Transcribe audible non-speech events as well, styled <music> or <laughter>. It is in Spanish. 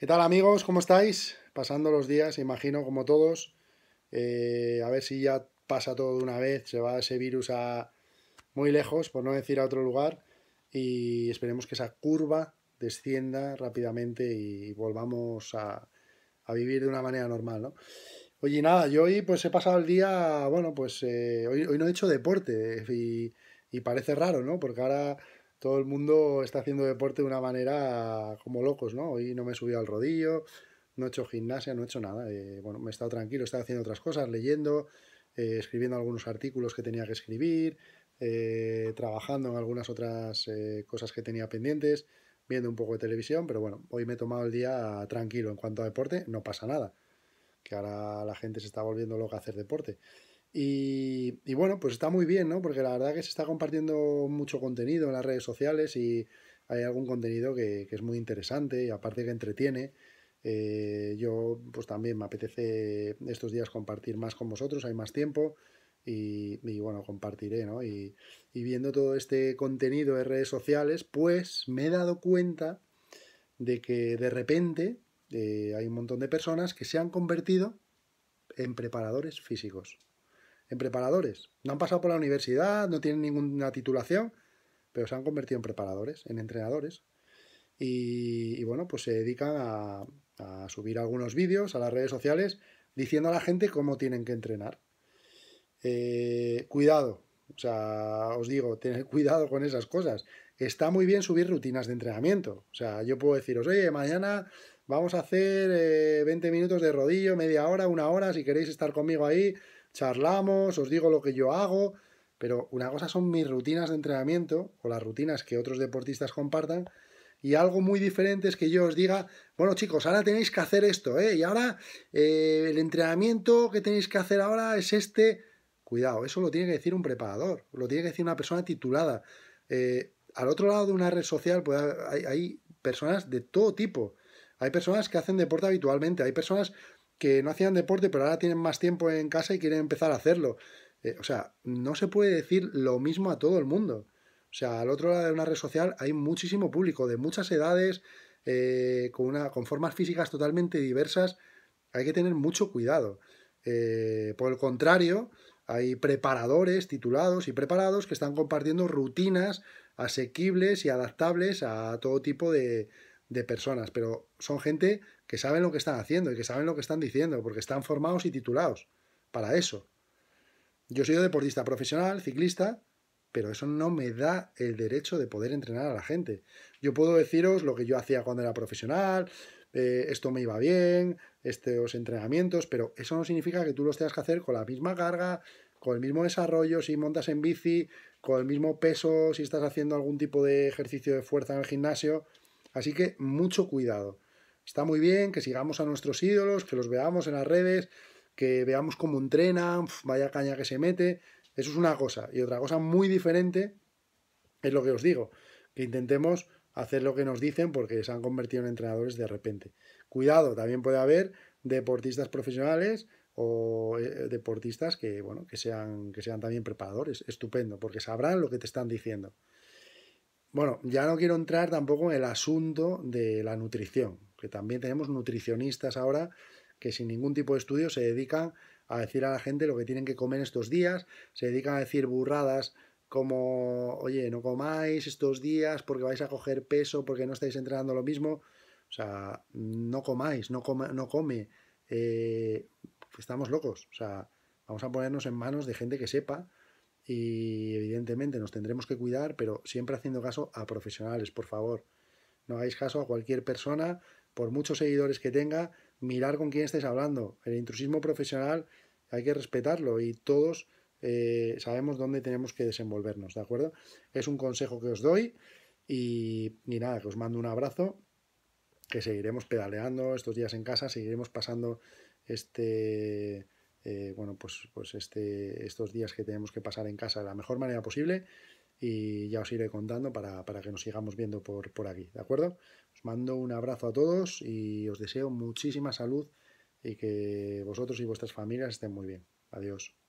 ¿Qué tal amigos? ¿Cómo estáis? Pasando los días, imagino, como todos. Eh, a ver si ya pasa todo de una vez, se va ese virus a muy lejos, por no decir a otro lugar, y esperemos que esa curva descienda rápidamente y volvamos a, vivir de una manera normal, ¿no? Oye, nada, yo hoy pues he pasado el día, bueno, pues eh, hoy, no he hecho deporte eh, y, y parece raro, ¿no? Porque ahora todo el mundo está haciendo deporte de una manera como locos, ¿no? Hoy no me he subido al rodillo, no he hecho gimnasia, no he hecho nada. Eh, bueno, me he estado tranquilo, he estado haciendo otras cosas, leyendo, eh, escribiendo algunos artículos que tenía que escribir, eh, trabajando en algunas otras cosas que tenía pendientes, viendo un poco de televisión, pero bueno, hoy me he tomado el día tranquilo. En cuanto a deporte, no pasa nada, que ahora la gente se está volviendo loca a hacer deporte. Y, bueno, pues está muy bien, ¿no? Porque la verdad que se está compartiendo mucho contenido en las redes sociales y hay algún contenido que, es muy interesante y aparte que entretiene. Eh, yo pues también me apetece estos días compartir más con vosotros, hay más tiempo y, bueno, compartiré, ¿no? Y, viendo todo este contenido de redes sociales, pues me he dado cuenta de que de repente eh, hay un montón de personas que se han convertido en preparadores físicos en preparadores. No han pasado por la universidad, no tienen ninguna titulación, pero se han convertido en preparadores, en entrenadores. Y, bueno, pues se dedican a, subir algunos vídeos a las redes sociales diciendo a la gente cómo tienen que entrenar. Eh, cuidado, o sea, os digo, tener <laughs> cuidado con esas cosas. Está muy bien subir rutinas de entrenamiento. O sea, yo puedo deciros, oye, mañana vamos a hacer 20 eh, minutos de rodillo, media hora, una hora, si queréis estar conmigo ahí, charlamos, os digo lo que yo hago, pero una cosa son mis rutinas de entrenamiento o las rutinas que otros deportistas compartan y algo muy diferente es que yo os diga, bueno chicos, ahora tenéis que hacer esto, ¿eh? y ahora eh, el entrenamiento que tenéis que hacer ahora es este. Cuidado, eso lo tiene que decir un preparador, lo tiene que decir una persona titulada. Eh, al otro lado de una red social hay personas de todo tipo. Hay personas que hacen deporte habitualmente, hay personas que no hacían deporte, pero ahora tienen más tiempo en casa y quieren empezar a hacerlo. Eh, o sea, no se puede decir lo mismo a todo el mundo. O sea, al otro lado de una red social hay muchísimo público de muchas edades, eh, con, una, con formas físicas totalmente diversas. Hay que tener mucho cuidado. Eh, por el contrario, hay preparadores titulados y preparados que están compartiendo rutinas asequibles y adaptables a todo tipo de, de personas, pero son gente que saben lo que están haciendo y que saben lo que están diciendo, porque están formados y titulados para eso. Yo soy deportista profesional, ciclista, pero eso no me da el derecho de poder entrenar a la gente. Yo puedo deciros lo que yo hacía cuando era profesional, eh, esto me iba bien, estos entrenamientos, pero eso no significa que tú los tengas que hacer con la misma carga, con el mismo desarrollo, si montas en bici, con el mismo peso, si estás haciendo algún tipo de ejercicio de fuerza en el gimnasio. Así que mucho cuidado. Está muy bien que sigamos a nuestros ídolos, que los veamos en las redes, que veamos cómo entrenan, vaya caña que se mete. Eso es una cosa. Y otra cosa muy diferente es lo que os digo, que intentemos hacer lo que nos dicen porque se han convertido en entrenadores de repente. Cuidado, también puede haber deportistas profesionales o eh, deportistas que, bueno, que sean, que sean también preparadores. Estupendo, porque sabrán lo que te están diciendo. Bueno, ya no quiero entrar tampoco en el asunto de la nutrición, que también tenemos nutricionistas ahora que sin ningún tipo de estudio se dedican a decir a la gente lo que tienen que comer estos días, se dedican a decir burradas como, oye, no comáis estos días porque vais a coger peso, porque no estáis entrenando lo mismo, o sea, no comáis, no, come, no come, eh, estamos locos, o sea, vamos a ponernos en manos de gente que sepa, y evidentemente nos tendremos que cuidar, pero siempre haciendo caso a profesionales, por favor. No hagáis caso a cualquier persona, por muchos seguidores que tenga, mirar con quién estáis hablando. El intrusismo profesional hay que respetarlo y todos eh, sabemos dónde tenemos que desenvolvernos, ¿de acuerdo? Es un consejo que os doy y, y nada, que os mando un abrazo, que seguiremos pedaleando estos días en casa, seguiremos pasando este pues, pues este, estos días que tenemos que pasar en casa de la mejor manera posible y ya os iré contando para, para que nos sigamos viendo por, por aquí, ¿de acuerdo? Os mando un abrazo a todos y os deseo muchísima salud y que vosotros y vuestras familias estén muy bien. Adiós.